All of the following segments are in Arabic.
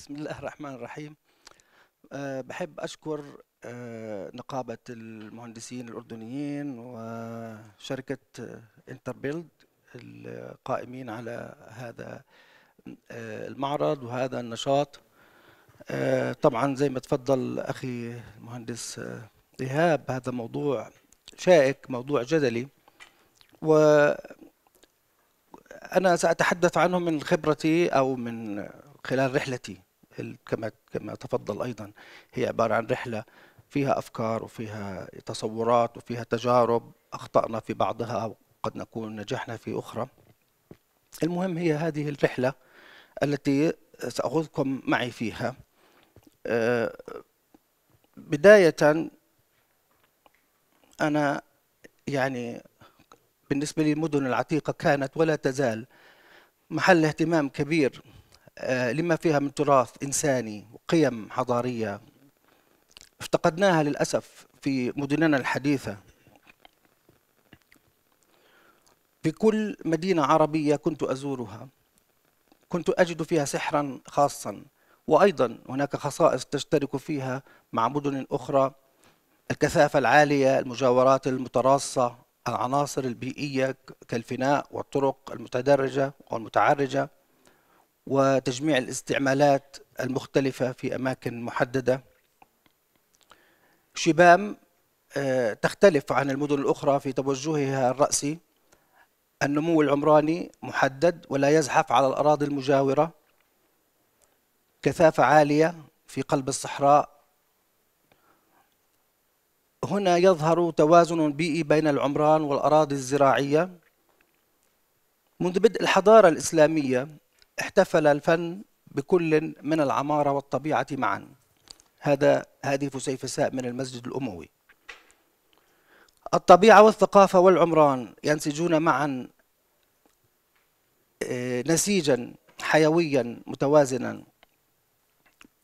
بسم الله الرحمن الرحيم أه بحب أشكر أه نقابة المهندسين الأردنيين وشركة انتربيلد آه، القائمين على هذا آه، المعرض وهذا النشاط أه طبعا زي ما تفضل أخي المهندس آه، إيهاب هذا موضوع شائك موضوع جدلي و أنا سأتحدث عنه من خبرتي أو من خلال رحلتي كما كما تفضل ايضا هي عباره عن رحله فيها افكار وفيها تصورات وفيها تجارب اخطانا في بعضها وقد قد نكون نجحنا في اخرى المهم هي هذه الرحله التي ساخذكم معي فيها آه، بدايه انا يعني بالنسبه لي المدن العتيقه كانت ولا تزال محل اهتمام كبير آه، لما فيها من تراث إنساني وقيم حضارية افتقدناها للأسف في مدننا الحديثة في كل مدينة عربية كنت أزورها كنت أجد فيها سحرا خاصا وأيضا هناك خصائص تشترك فيها مع مدن أخرى الكثافة العالية المجاورات المتراصة العناصر البيئية كالفناء والطرق المتدرجة والمتعرجة وتجميع الاستعمالات المختلفة في أماكن محددة شبام آه، تختلف عن المدن الأخرى في توجهها الرأسي النمو العمراني محدد ولا يزحف على الأراضي المجاورة كثافة عالية في قلب الصحراء هنا يظهر توازن بيئي بين العمران والأراضي الزراعية منذ بدء الحضارة الإسلامية احتفل الفن بكل من العمارة والطبيعة معا هذا هذه فسيفساء من المسجد الأموي الطبيعة والثقافة والعمران ينسجون معا آه، نسيجا حيويا متوازنا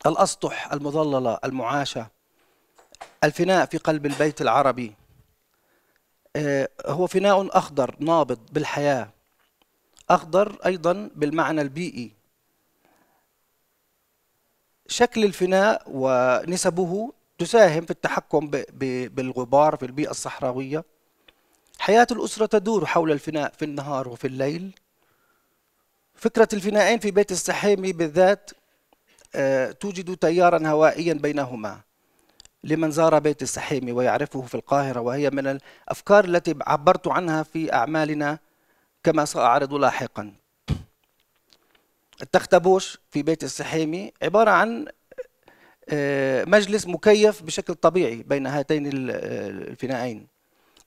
الأسطح المظللة المعاشة الفناء في قلب البيت العربي آه، هو فناء أخضر نابض بالحياة أخضر أيضا بالمعنى البيئي شكل الفناء ونسبه تساهم في التحكم بالغبار في البيئة الصحراوية حياة الأسرة تدور حول الفناء في النهار وفي الليل فكرة الفنائين في بيت السحيمي بالذات آه، توجد تيارا هوائيا بينهما لمن زار بيت السحيمي ويعرفه في القاهرة وهي من الأفكار التي عبرت عنها في أعمالنا كما سأعرض لاحقا التختبوش في بيت السحيمي عبارة عن آه، مجلس مكيف بشكل طبيعي بين هاتين آه، الفنائين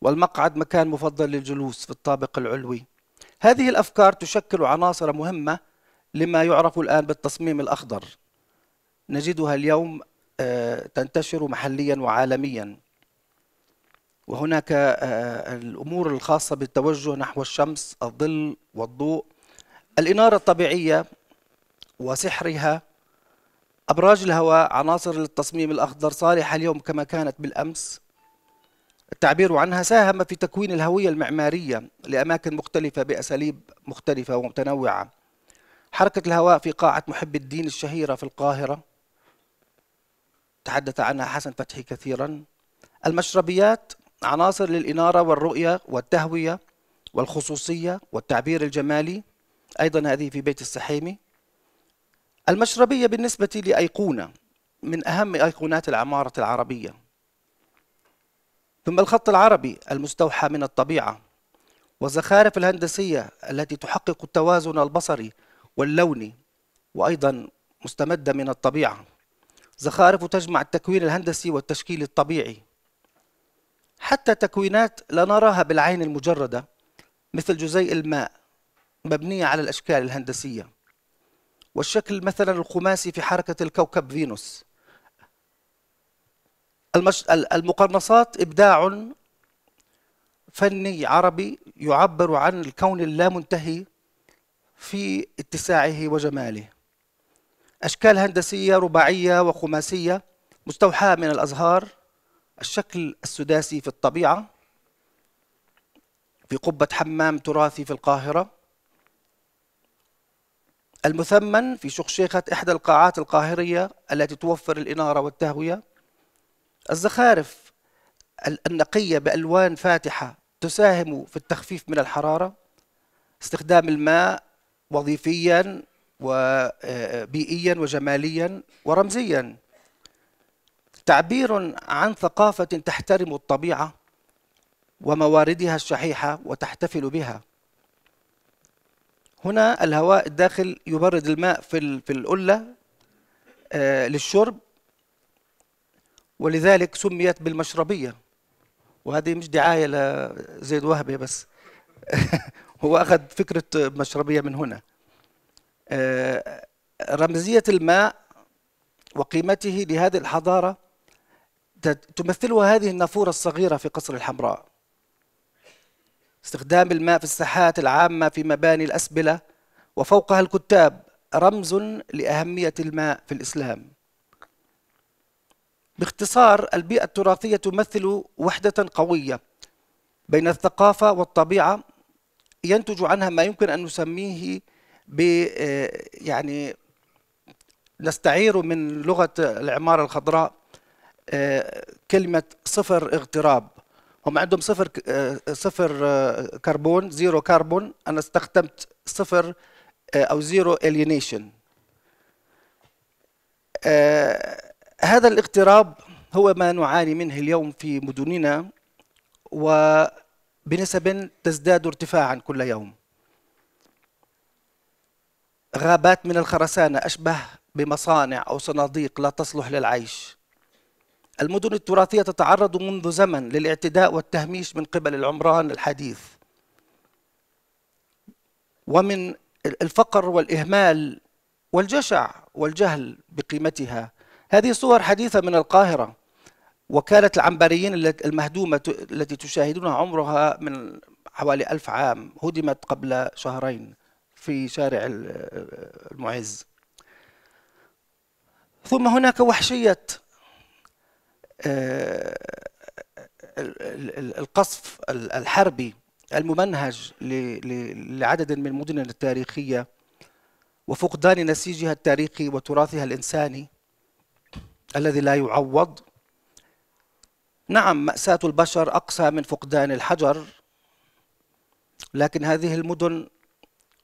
والمقعد مكان مفضل للجلوس في الطابق العلوي هذه الأفكار تشكل عناصر مهمة لما يعرف الآن بالتصميم الأخضر نجدها اليوم آه، تنتشر محليا وعالميا وهناك آه، آه، الأمور الخاصة بالتوجه نحو الشمس الظل والضوء الإنارة الطبيعية وسحرها أبراج الهواء عناصر للتصميم الأخضر صالحة اليوم كما كانت بالأمس التعبير عنها ساهم في تكوين الهوية المعمارية لأماكن مختلفة بأساليب مختلفة ومتنوعة حركة الهواء في قاعة محب الدين الشهيرة في القاهرة تحدث عنها حسن فتحي كثيرا المشربيات عناصر للإنارة والرؤية والتهوية والخصوصية والتعبير الجمالي أيضا هذه في بيت السحيمي المشربية بالنسبة لأيقونة من أهم أيقونات العمارة العربية ثم الخط العربي المستوحى من الطبيعة والزخارف الهندسية التي تحقق التوازن البصري واللوني وأيضا مستمدة من الطبيعة زخارف تجمع التكوين الهندسي والتشكيل الطبيعي حتى تكوينات لا نراها بالعين المجردة مثل جزيء الماء مبنية على الأشكال الهندسية والشكل مثلا الخماسي في حركة الكوكب فينوس المش... المقرنصات إبداع فني عربي يعبر عن الكون اللامنتهي في اتساعه وجماله أشكال هندسية رباعية وخماسية مستوحاة من الأزهار الشكل السداسي في الطبيعة في قبة حمام تراثي في القاهرة المثمن في شخشيخة إحدى القاعات القاهرية التي توفر الإنارة والتهوية الزخارف النقية بألوان فاتحة تساهم في التخفيف من الحرارة استخدام الماء وظيفيا وبيئيا آه، آه، وجماليا ورمزيا تعبير عن ثقافة تحترم الطبيعة ومواردها الشحيحة وتحتفل بها هنا الهواء الداخل يبرد الماء في في القلة آه، للشرب ولذلك سميت بالمشربية وهذه مش دعاية لزيد وهبي بس هو أخذ فكرة مشربية من هنا آه، رمزية الماء وقيمته لهذه الحضارة تمثلها هذه النافورة الصغيرة في قصر الحمراء استخدام الماء في الساحات العامة في مباني الأسبلة وفوقها الكتاب رمز لأهمية الماء في الإسلام باختصار البيئة التراثية تمثل وحدة قوية بين الثقافة والطبيعة ينتج عنها ما يمكن أن نسميه ب آه، يعني نستعير من لغة العمارة الخضراء كلمه صفر اغتراب هم عندهم صفر آه، صفر آه، كربون زيرو كربون انا استخدمت صفر آه، او زيرو الينيشن هذا الاغتراب هو ما نعاني منه اليوم في مدننا وبنسب تزداد ارتفاعا كل يوم غابات من الخرسانة أشبه بمصانع أو صناديق لا تصلح للعيش المدن التراثية تتعرض منذ زمن للاعتداء والتهميش من قبل العمران الحديث ومن الفقر والإهمال والجشع والجهل بقيمتها هذه صور حديثة من القاهرة وكانت العنبريين المهدومة التي تشاهدونها عمرها من حوالي ألف عام هدمت قبل شهرين في شارع المعز ثم هناك وحشية آه، القصف الحربي الممنهج لعدد من المدن التاريخية وفقدان نسيجها التاريخي وتراثها الإنساني الذي لا يعوض نعم مأساة البشر أقسى من فقدان الحجر لكن هذه المدن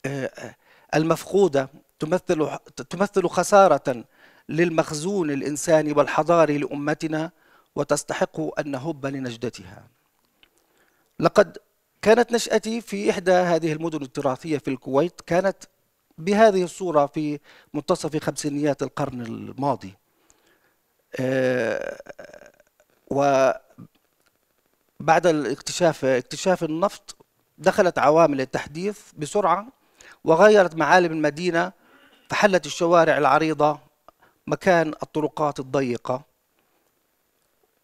آه، آه، المفقودة تمثل تمثل خسارة للمخزون الإنساني والحضاري لأمتنا وتستحق أن نهب لنجدتها لقد كانت نشأتي في إحدى هذه المدن التراثية في الكويت كانت بهذه الصورة في منتصف خمسينيات القرن الماضي آه، وبعد الاكتشاف اكتشاف النفط دخلت عوامل التحديث بسرعة وغيرت معالم المدينة فحلت الشوارع العريضة مكان الطرقات الضيقة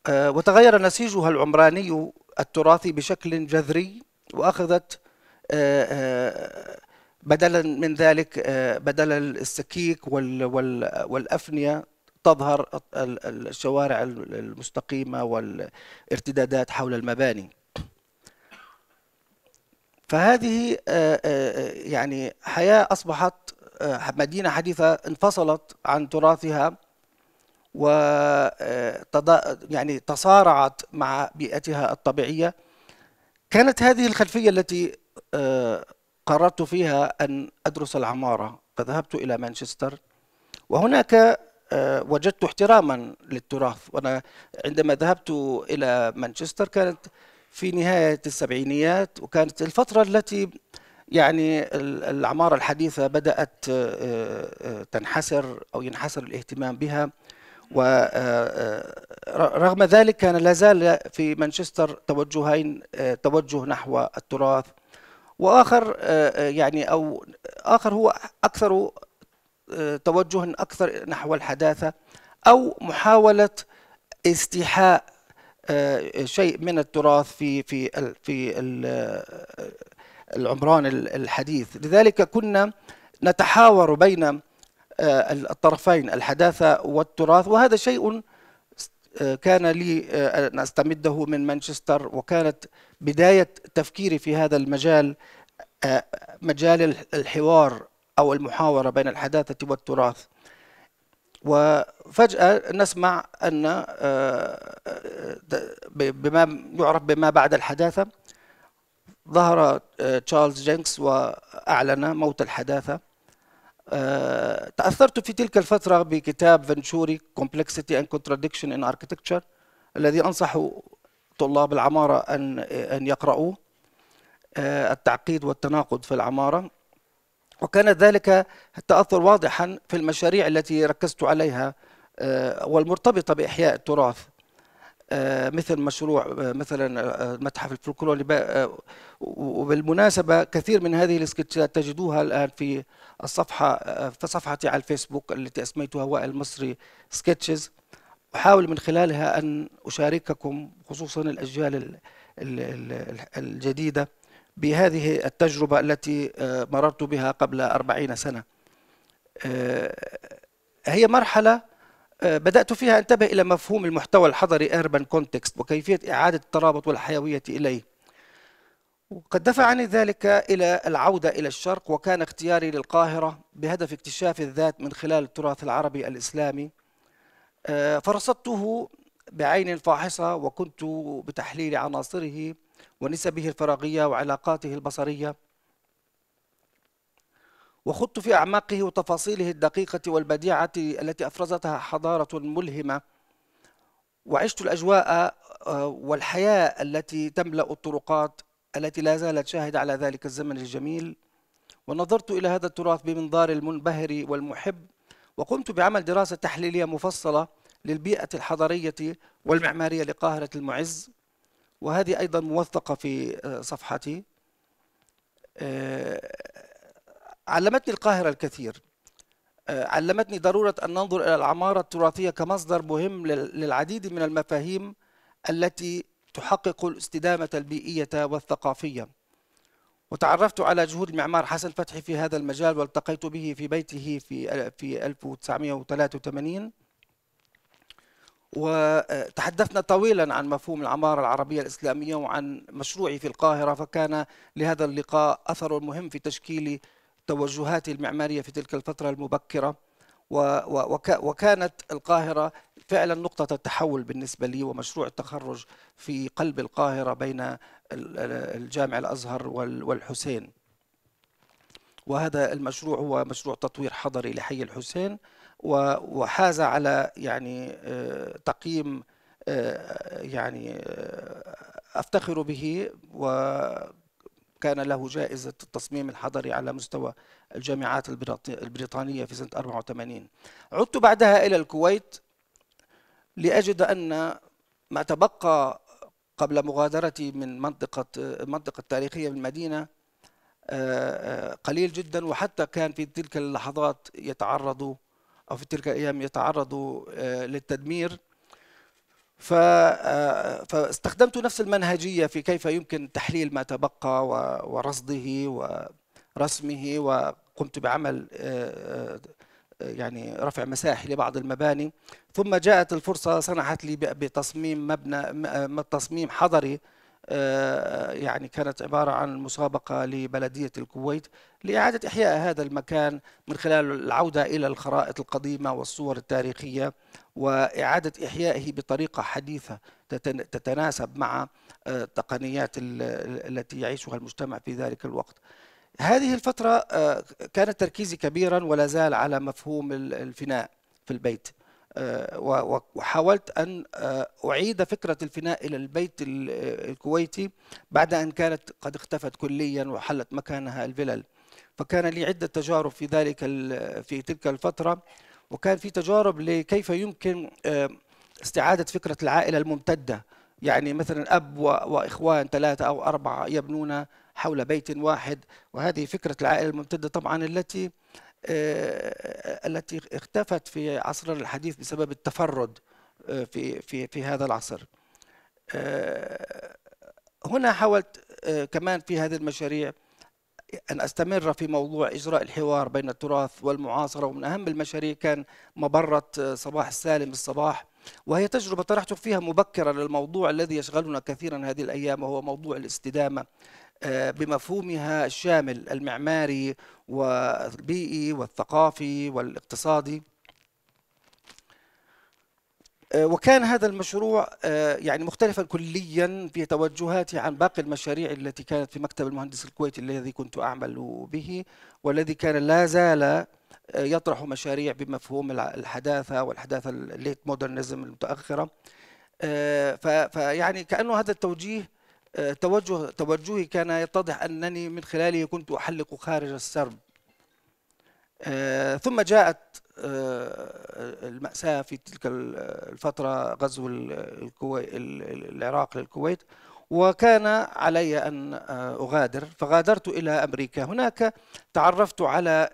آه، وتغير نسيجها العمراني التراثي بشكل جذري واخذت آه، آه، بدلا من ذلك بدل السكيك والافنيه تظهر الشوارع المستقيمه والارتدادات حول المباني فهذه يعني حياه اصبحت مدينه حديثه انفصلت عن تراثها و يعني تصارعت مع بيئتها الطبيعية كانت هذه الخلفية التي آه، قررت فيها أن أدرس العمارة فذهبت إلى مانشستر وهناك آه، وجدت احتراما للتراث وأنا عندما ذهبت إلى مانشستر كانت في نهاية السبعينيات وكانت الفترة التي يعني العمارة الحديثة بدأت آه، تنحسر أو ينحسر الاهتمام بها ورغم آه، آه، ذلك كان لازال في مانشستر توجهين آه، توجه نحو التراث واخر يعني او اخر هو اكثر توجها اكثر نحو الحداثه او محاوله استيحاء شيء من التراث في في في العمران الحديث لذلك كنا نتحاور بين آه، الطرفين الحداثة والتراث وهذا شيء آه، كان لي آه، أن أستمده من مانشستر وكانت بداية تفكيري في هذا المجال مجال الحوار أو المحاورة بين الحداثة والتراث وفجأة نسمع أن بما يعرف بما بعد الحداثة ظهر تشارلز جينكس وأعلن موت الحداثة آه، تأثرت في تلك الفترة بكتاب فنشوري Complexity and Contradiction in Architecture الذي أنصح طلاب العمارة أن أن يقرأوه آه، التعقيد والتناقض في العمارة وكان ذلك التأثر واضحا في المشاريع التي ركزت عليها آه، والمرتبطة بإحياء التراث آه، مثل مشروع آه، مثلا آه، متحف الفلكلوري وبالمناسبة كثير من هذه الاسكتشات تجدوها الآن في الصفحة في صفحتي على الفيسبوك التي أسميتها وائل مصري سكتشز أحاول من خلالها أن أشارككم خصوصا الأجيال الجديدة بهذه التجربة التي مررت بها قبل أربعين سنة هي مرحلة آه، بدأت فيها أنتبه إلى مفهوم المحتوى الحضري أربان كونتكست وكيفية إعادة الترابط والحيوية إليه وقد دفعني ذلك إلى العودة إلى الشرق وكان اختياري للقاهرة بهدف اكتشاف الذات من خلال التراث العربي الإسلامي آه، فرصدته بعين فاحصة وكنت بتحليل عناصره ونسبه الفراغية وعلاقاته البصرية وخضت في أعماقه وتفاصيله الدقيقة والبديعة التي أفرزتها حضارة ملهمة وعشت الأجواء آه، والحياة التي تملأ الطرقات التي لا زالت شاهدة على ذلك الزمن الجميل ونظرت إلى هذا التراث بمنظار المنبهر والمحب وقمت بعمل دراسة تحليلية مفصلة للبيئة الحضريه والمعمارية لقاهرة المعز وهذه أيضا موثقة في آه، صفحتي آه، علمتني القاهرة الكثير آه، علمتني ضرورة أن ننظر إلى العمارة التراثية كمصدر مهم للعديد من المفاهيم التي تحقق الاستدامة البيئية والثقافية وتعرفت على جهود المعمار حسن فتحي في هذا المجال والتقيت به في بيته في 1983 وتحدثنا طويلا عن مفهوم العمارة العربية الإسلامية وعن مشروعي في القاهرة فكان لهذا اللقاء أثر مهم في تشكيل توجهاته المعمارية في تلك الفترة المبكرة وكانت القاهرة فعلا نقطة التحول بالنسبة لي ومشروع التخرج في قلب القاهرة بين الجامع الأزهر والحسين وهذا المشروع هو مشروع تطوير حضري لحي الحسين وحاز على يعني آه، تقييم آه، يعني آه، افتخر به و كان له جائزة التصميم الحضري على مستوى الجامعات البريطانية في سنة 84 عدت بعدها إلى الكويت لأجد أن ما تبقى قبل مغادرتي من منطقة المنطقة التاريخية من المدينة آه، آه، قليل جدا وحتى كان في تلك اللحظات يتعرض أو في تلك الأيام يتعرض آه، للتدمير آه، فاستخدمت نفس المنهجية في كيف يمكن تحليل ما تبقى ورصده ورسمه وقمت بعمل آه، آه، يعني رفع مساحي لبعض المباني ثم جاءت الفرصة صنعت لي بتصميم مبنى تصميم حضري يعني كانت عبارة عن مسابقة لبلدية الكويت لإعادة إحياء هذا المكان من خلال العودة إلى الخرائط القديمة والصور التاريخية وإعادة إحيائه بطريقة حديثة تتناسب مع آه، التقنيات التي يعيشها المجتمع في ذلك الوقت هذه الفترة آه، كان تركيزي كبيرا ولا زال على مفهوم الفناء في البيت آه، وحاولت أن أعيد فكرة الفناء إلى البيت الكويتي بعد أن كانت قد اختفت كليا وحلت مكانها الفلل فكان لي عدة تجارب في ذلك في تلك الفترة وكان في تجارب لكيف يمكن آه، استعادة فكرة العائلة الممتدة يعني مثلا أب وإخوان ثلاثة أو أربعة يبنون حول بيت واحد وهذه فكرة العائلة الممتدة طبعا التي آه، التي اختفت في عصرنا الحديث بسبب التفرد آه، في في في هذا العصر. هنا حاولت كمان في هذه المشاريع أن أستمر في موضوع إجراء الحوار بين التراث والمعاصرة ومن أهم المشاريع كان مبرة آه، صباح السالم الصباح وهي تجربة طرحت فيها مبكرا للموضوع الذي يشغلنا كثيرا هذه الأيام وهو موضوع الاستدامة آه، بمفهومها الشامل المعماري والبيئي والثقافي والاقتصادي آه، وكان هذا المشروع آه، يعني مختلفا كليا في توجهاته عن باقي المشاريع التي كانت في مكتب المهندس الكويتي الذي كنت اعمل به والذي كان لا زال آه، يطرح مشاريع بمفهوم الحداثه والحداثه الليت مودرنزم المتاخره فيعني كانه هذا التوجيه توجه توجهي كان يتضح انني من خلاله كنت احلق خارج السرب آه، ثم جاءت آه، المأساة في تلك الفترة غزو العراق للكويت وكان علي أن آه، أغادر فغادرت إلى أمريكا هناك تعرفت على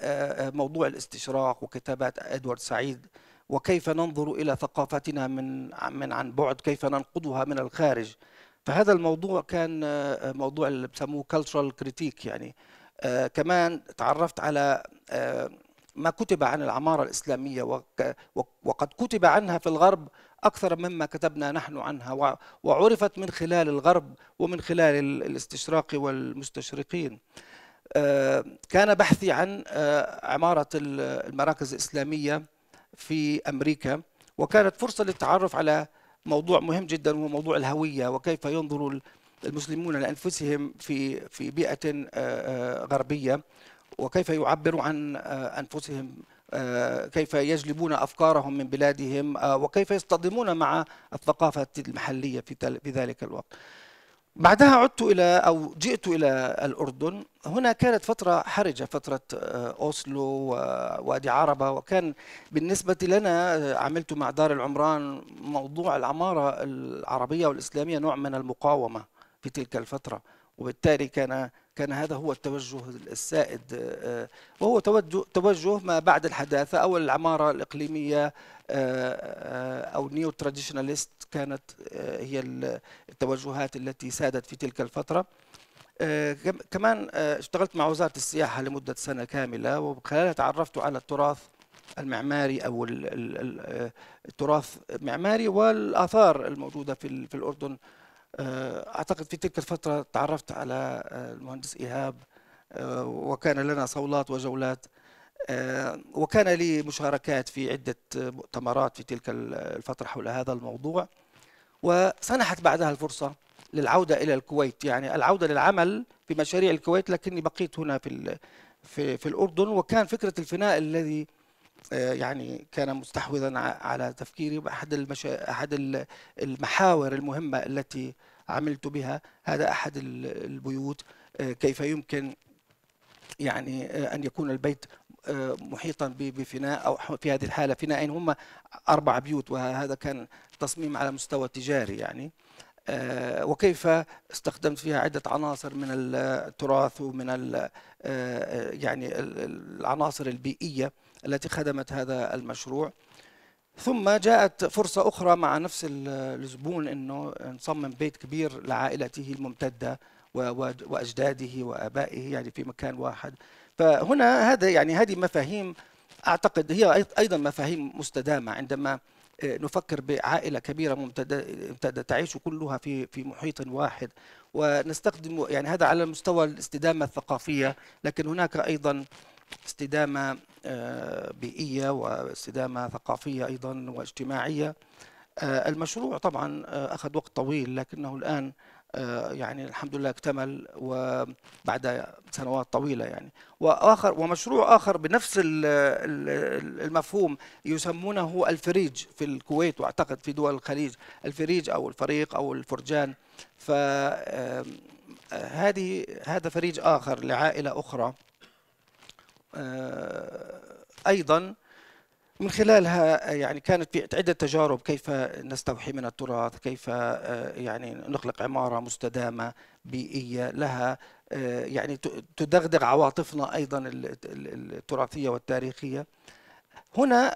موضوع الاستشراق وكتابات إدوارد سعيد وكيف ننظر إلى ثقافتنا من, من عن بعد كيف ننقضها من الخارج فهذا الموضوع كان موضوع اللي بسموه cultural critique يعني آه، كمان تعرفت على آه، ما كتب عن العمارة الإسلامية وقد كتب عنها في الغرب أكثر مما كتبنا نحن عنها وعرفت من خلال الغرب ومن خلال الاستشراق والمستشرقين آه، كان بحثي عن عمارة المراكز الإسلامية في أمريكا وكانت فرصة للتعرف على موضوع مهم جدا هو موضوع الهوية وكيف ينظر المسلمون لانفسهم في في بيئه آه، آه، غربيه وكيف يعبروا عن آه، انفسهم كيف يجلبون افكارهم من بلادهم وكيف يصطدمون مع الثقافه المحليه في في ذلك الوقت. بعدها عدت الى او جئت الى الاردن، هنا كانت فتره حرجه فتره اوسلو ووادي عربه وكان بالنسبه لنا عملت مع دار العمران موضوع العماره العربيه والاسلاميه نوع من المقاومه. في تلك الفترة وبالتالي كان كان هذا هو التوجه السائد آه، وهو توجه ما بعد الحداثة أو العمارة الإقليمية آه، آه، أو نيو تراديشناليست كانت هي التوجهات التي سادت في تلك الفترة كمان اشتغلت مع وزارة السياحة لمدة سنة كاملة وخلالها تعرفت على التراث المعماري او التراث المعماري والاثار الموجوده في في الاردن آه، أعتقد في تلك الفترة تعرفت على آه، المهندس إيهاب آه، وكان لنا صولات وجولات وكان لي مشاركات في عدة مؤتمرات في تلك الفترة حول هذا الموضوع وسنحت بعدها الفرصة للعودة إلى الكويت يعني العودة للعمل في مشاريع الكويت لكني بقيت هنا في في, في الأردن وكان فكرة الفناء الذي آه، يعني كان مستحوذا على تفكيري احد المشا... احد المحاور المهمه التي عملت بها هذا احد البيوت آه، كيف يمكن يعني آه، ان يكون البيت محيطا بفناء او في هذه الحاله فنائين هم اربع بيوت وهذا كان تصميم على مستوى تجاري يعني وكيف استخدمت فيها عده عناصر من التراث ومن يعني العناصر البيئيه التي خدمت هذا المشروع ثم جاءت فرصة أخرى مع نفس الزبون أنه نصمم بيت كبير لعائلته الممتدة وأجداده وآبائه يعني في مكان واحد فهنا هذا يعني هذه مفاهيم أعتقد هي أيضا مفاهيم مستدامة عندما آه، نفكر بعائلة كبيرة ممتدة تعيش كلها في في محيط واحد ونستخدم يعني هذا على مستوى الاستدامة الثقافية لكن هناك أيضا استدامة آه، بيئية واستدامة ثقافية أيضا واجتماعية آه، المشروع طبعا آه، أخذ وقت طويل لكنه الآن يعني الحمد لله اكتمل وبعد سنوات طويله يعني واخر ومشروع اخر بنفس المفهوم يسمونه الفريج في الكويت واعتقد في دول الخليج الفريج او الفريق او الفرجان ف هذه هذا فريج اخر لعائله اخرى آه، أيضا من خلالها آه، يعني كانت في عدة تجارب كيف نستوحي من التراث كيف آه، يعني نخلق عمارة مستدامة بيئية لها يعني تدغدغ عواطفنا أيضا التراثية والتاريخية هنا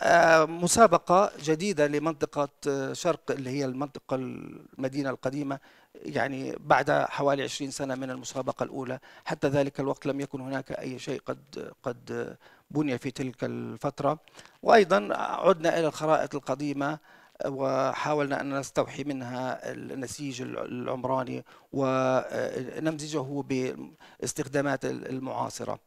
مسابقة جديدة لمنطقة شرق اللي هي المنطقة المدينة القديمة يعني بعد حوالي 20 سنة من المسابقة الأولى حتى ذلك الوقت لم يكن هناك أي شيء قد قد بني في تلك الفترة وأيضا عدنا إلى الخرائط القديمة وحاولنا أن نستوحي منها النسيج العمراني ونمزجه باستخدامات المعاصرة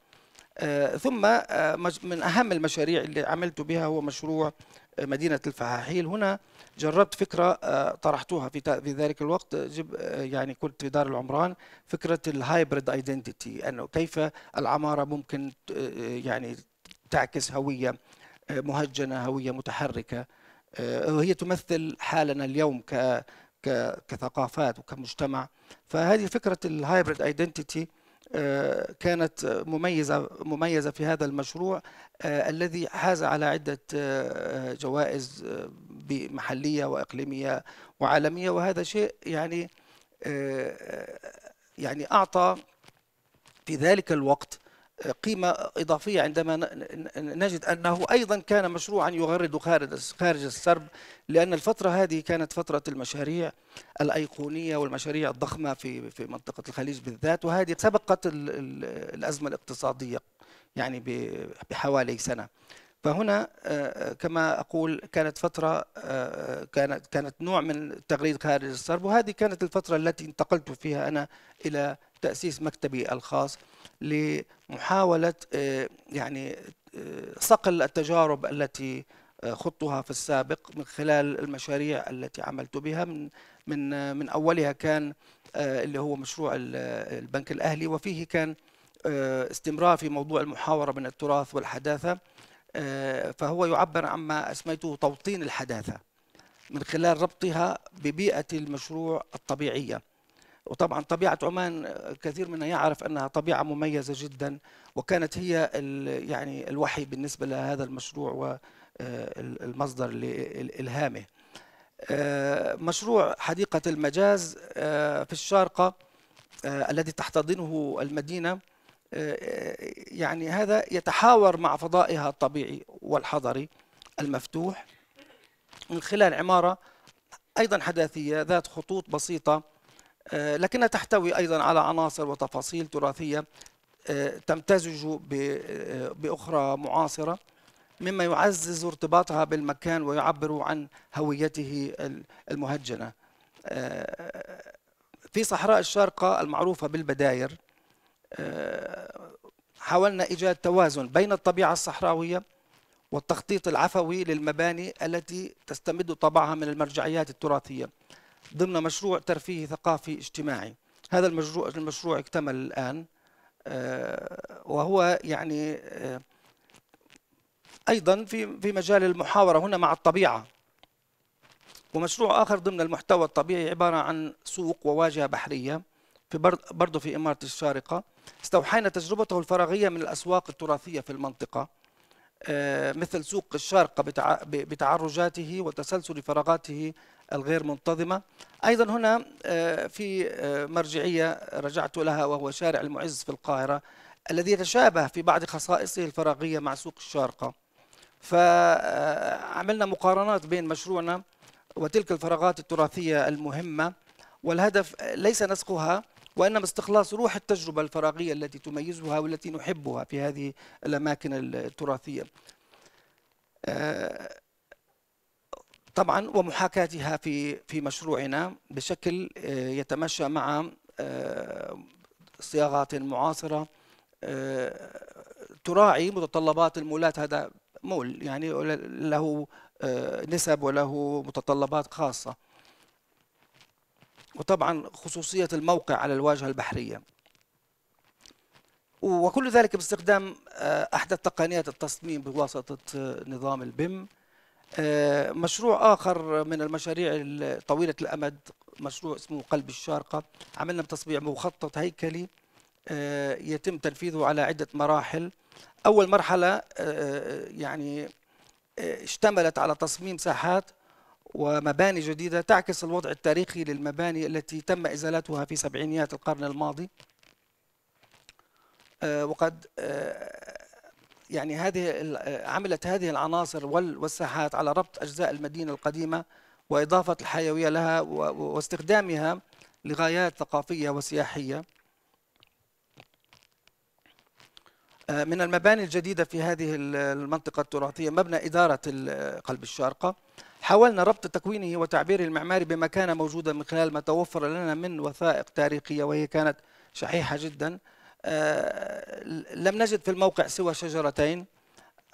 آه، ثم آه، من أهم المشاريع اللي عملت بها هو مشروع مدينة الفحاحيل هنا جربت فكرة آه، طرحتها في, في ذلك الوقت آه، جب آه، يعني كنت في دار العمران فكرة الهايبرد ايدنتيتي أنه كيف العمارة ممكن يعني تعكس هوية مهجنة هوية متحركة وهي تمثل حالنا اليوم ك كثقافات وكمجتمع فهذه فكرة الهايبرد ايدنتيتي آه، كانت مميزة مميزة في هذا المشروع آه، الذي حاز على عدة آه، جوائز محلية وإقليمية وعالمية وهذا شيء يعني يعني أعطى في ذلك الوقت قيمة إضافية عندما نجد أنه أيضا كان مشروعا يغرد خارج خارج السرب لأن الفترة هذه كانت فترة المشاريع الأيقونية والمشاريع الضخمة في في منطقة الخليج بالذات وهذه سبقت الأزمة الاقتصادية يعني بحوالي سنة فهنا آه، كما أقول كانت فترة آه، كانت كانت نوع من التغريد خارج السرب وهذه كانت الفترة التي انتقلت فيها أنا إلى تأسيس مكتبي الخاص لمحاولة آه، يعني آه، صقل التجارب التي آه، خضتها في السابق من خلال المشاريع التي عملت بها من من من اولها كان اللي هو مشروع البنك الاهلي وفيه كان استمرار في موضوع المحاوره بين التراث والحداثه فهو يعبر عما اسميته توطين الحداثه من خلال ربطها ببيئه المشروع الطبيعيه وطبعا طبيعة عمان الكثير منا يعرف أنها طبيعة مميزة جدا وكانت هي يعني الوحي بالنسبة لهذا المشروع والمصدر آه، لإلهامه آه، مشروع حديقة المجاز آه، في الشارقة الذي تحتضنه المدينة يعني هذا يتحاور مع فضائها الطبيعي والحضري المفتوح من خلال عمارة أيضا حداثية ذات خطوط بسيطة آه، لكنها تحتوي أيضا على عناصر وتفاصيل تراثية آه، تمتزج آه، بأخرى معاصرة مما يعزز ارتباطها بالمكان ويعبر عن هويته المهجنة في صحراء الشارقة المعروفة بالبداير حاولنا إيجاد توازن بين الطبيعة الصحراوية والتخطيط العفوي للمباني التي تستمد طبعها من المرجعيات التراثيه ضمن مشروع ترفيهي ثقافي اجتماعي هذا المشروع المشروع اكتمل الآن آه، وهو يعني آه، أيضا في في مجال المحاورة هنا مع الطبيعة ومشروع آخر ضمن المحتوى الطبيعي عبارة عن سوق وواجهة بحرية في برضه في إمارة الشارقة استوحينا تجربته الفراغية من الأسواق التراثية في المنطقة آه، مثل سوق الشارقة بتعرجاته وتسلسل فراغاته الغير منتظمة أيضا هنا آه، في آه، مرجعية رجعت لها وهو شارع المعز في القاهرة الذي يتشابه في بعض خصائصه الفراغية مع سوق الشارقة فعملنا آه، مقارنات بين مشروعنا وتلك الفراغات التراثية المهمة والهدف ليس نسخها وإنما استخلاص روح التجربة الفراغية التي تميزها والتي نحبها في هذه الأماكن التراثية طبعا ومحاكاتها في في مشروعنا بشكل آه، يتمشى مع آه، صياغات معاصره آه، تراعي متطلبات المولات هذا مول يعني له نسب وله متطلبات خاصه وطبعا خصوصيه الموقع على الواجهه البحريه وكل ذلك باستخدام احدث تقنيات التصميم بواسطه نظام البيم آه، مشروع آخر من المشاريع طويلة الأمد مشروع اسمه قلب الشارقة عملنا تصبيع مخطط هيكلي آه، يتم تنفيذه على عدة مراحل أول مرحلة آه، يعني اشتملت على تصميم ساحات ومباني جديدة تعكس الوضع التاريخي للمباني التي تم إزالتها في سبعينيات القرن الماضي وقد يعني هذه عملت هذه العناصر والساحات على ربط أجزاء المدينة القديمة وإضافة الحيوية لها واستخدامها لغايات ثقافية وسياحية آه، من المباني الجديدة في هذه المنطقة التراثية مبنى إدارة قلب الشارقة حاولنا ربط تكوينه وتعبيره المعماري بما كان موجودا من خلال ما توفر لنا من وثائق تاريخية وهي كانت شحيحة جدا آه، لم نجد في الموقع سوى شجرتين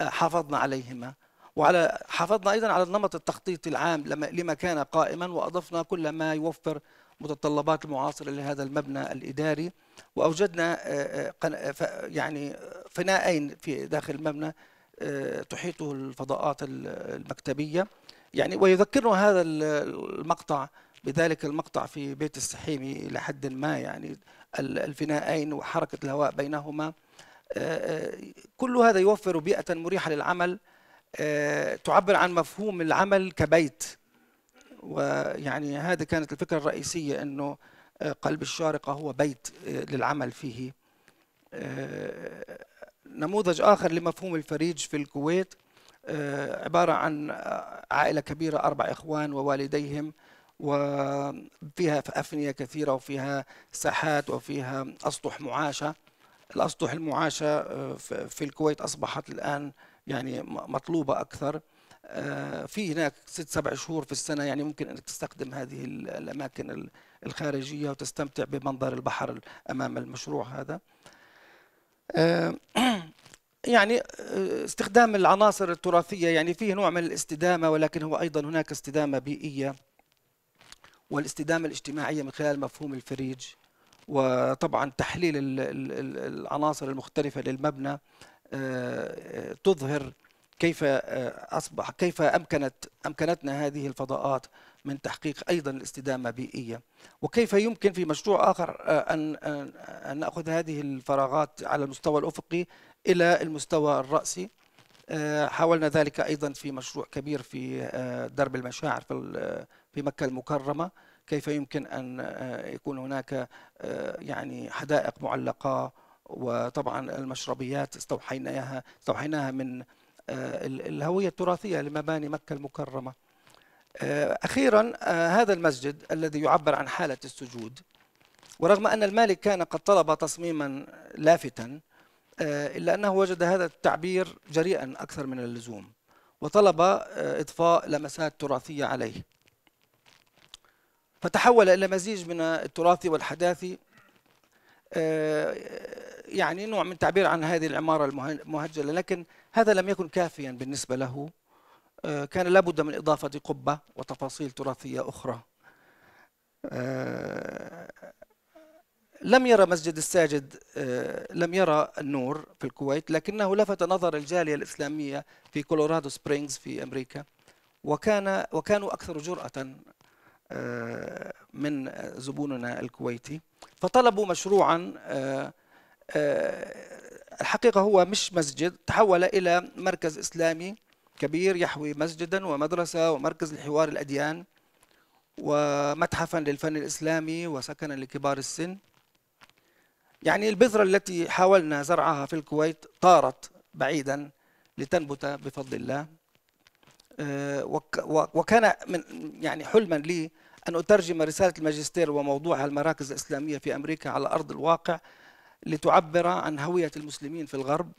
آه، حافظنا عليهما وعلى حافظنا ايضا على النمط التخطيطي العام لما كان قائما واضفنا كل ما يوفر متطلبات المعاصرة لهذا المبنى الإداري وأوجدنا آه، يعني فنائين في داخل المبنى تحيطه الفضاءات المكتبية يعني ويذكرنا هذا المقطع بذلك المقطع في بيت السحيمي إلى حد ما يعني الفنائين وحركة الهواء بينهما آه، آه، كل هذا يوفر بيئة مريحة للعمل آه، تعبر عن مفهوم العمل كبيت ويعني هذه كانت الفكرة الرئيسية أنه قلب الشارقة هو بيت للعمل فيه نموذج آخر لمفهوم الفريج في الكويت عبارة عن عائلة كبيرة أربع إخوان ووالديهم وفيها أفنية كثيرة وفيها ساحات وفيها أسطح معاشة الأسطح المعاشة آه، في الكويت أصبحت الآن يعني مطلوبة أكثر آه، في هناك ست سبع شهور في السنة يعني ممكن أنك تستخدم هذه الأماكن الخارجية وتستمتع بمنظر البحر أمام المشروع هذا آه، يعني استخدام العناصر التراثية يعني فيه نوع من الاستدامة ولكن هو أيضا هناك استدامة بيئية والاستدامة الاجتماعية من خلال مفهوم الفريج وطبعا تحليل العناصر المختلفة للمبنى آه، تظهر كيف آه، أصبح كيف أمكنت أمكنتنا هذه الفضاءات من تحقيق أيضا الاستدامة بيئية وكيف يمكن في مشروع آخر آه، أن نأخذ هذه الفراغات على المستوى الأفقي إلى المستوى الرأسي حاولنا ذلك أيضا في مشروع كبير في درب المشاعر في في مكه المكرمة كيف يمكن أن آه، يكون هناك آه، يعني حدائق معلقة وطبعا المشربيات استوحيناها استوحيناها من آه، الهوية التراثية لمباني مكة المكرمة أخيرا هذا المسجد الذي يعبر عن حالة السجود ورغم أن المالك كان قد طلب تصميما لافتا إلا أنه وجد هذا التعبير جريئا أكثر من اللزوم وطلب إضفاء لمسات تراثية عليه فتحول إلى مزيج من التراثي والحداثي آه، يعني نوع من تعبير عن هذه العمارة المهجلة لكن هذا لم يكن كافيا بالنسبة له آه، كان لابد من إضافة قبة وتفاصيل تراثية أخرى آه، لم يرى مسجد الساجد لم يرى النور في الكويت لكنه لفت نظر الجالية الإسلامية في كولورادو سبرينغز في أمريكا وكان وكانوا أكثر جرأة آه، من زبوننا الكويتي فطلبوا مشروعا آه، آه، الحقيقة هو مش مسجد تحول إلى مركز إسلامي كبير يحوي مسجدا ومدرسة ومركز لحوار الأديان ومتحفا للفن الإسلامي وسكنا لكبار السن يعني البذرة التي حاولنا زرعها في الكويت طارت بعيدا لتنبت بفضل الله وكان من يعني حلما لي أن أترجم رسالة الماجستير وموضوعها المراكز الإسلامية في أمريكا على أرض الواقع لتعبر عن هوية المسلمين في الغرب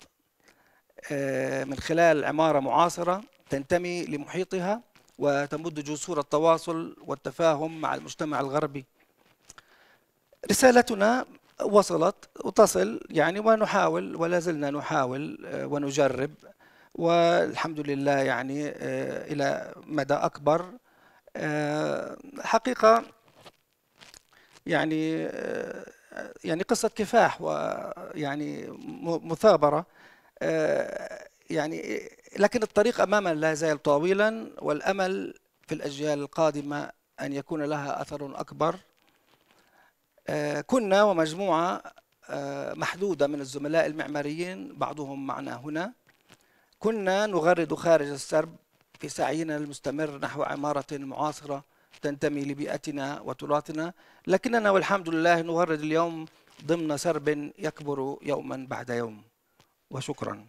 آه، من خلال عمارة معاصرة تنتمي لمحيطها وتمد جسور التواصل والتفاهم مع المجتمع الغربي رسالتنا وصلت وتصل يعني ونحاول ولا زلنا نحاول آه، ونجرب والحمد لله يعني آه، إلى مدى أكبر آه، حقيقة يعني آه، يعني قصة كفاح ويعني مثابرة آه، يعني لكن الطريق أمامنا لا يزال طويلا والأمل في الأجيال القادمة أن يكون لها أثر أكبر كنا ومجموعة محدودة من الزملاء المعماريين بعضهم معنا هنا كنا نغرد خارج السرب في سعينا المستمر نحو عمارة معاصرة تنتمي لبيئتنا وتراثنا لكننا والحمد لله نغرد اليوم ضمن سرب يكبر يوما بعد يوم وشكرا